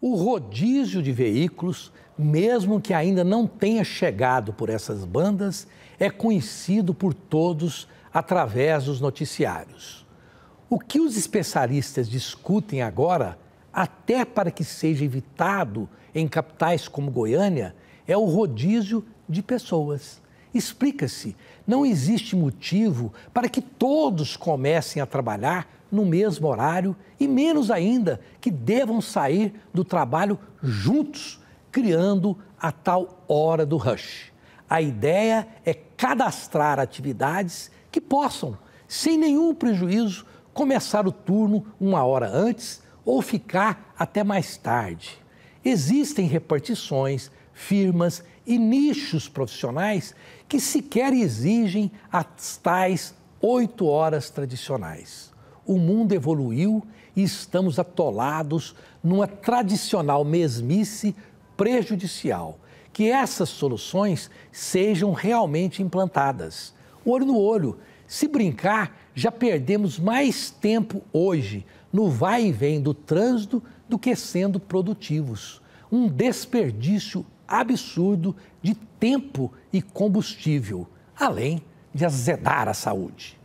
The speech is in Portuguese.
o rodízio de veículos, mesmo que ainda não tenha chegado por essas bandas, é conhecido por todos através dos noticiários. O que os especialistas discutem agora, até para que seja evitado em capitais como Goiânia, é o rodízio de pessoas. Explica-se, não existe motivo para que todos comecem a trabalhar no mesmo horário e menos ainda que devam sair do trabalho juntos, criando a tal hora do rush. A ideia é cadastrar atividades que possam, sem nenhum prejuízo, começar o turno uma hora antes ou ficar até mais tarde. Existem repartições firmas e nichos profissionais que sequer exigem as tais oito horas tradicionais. O mundo evoluiu e estamos atolados numa tradicional mesmice prejudicial. Que essas soluções sejam realmente implantadas. Olho no olho. Se brincar, já perdemos mais tempo hoje no vai e vem do trânsito do que sendo produtivos. Um desperdício absurdo de tempo e combustível, além de azedar a saúde.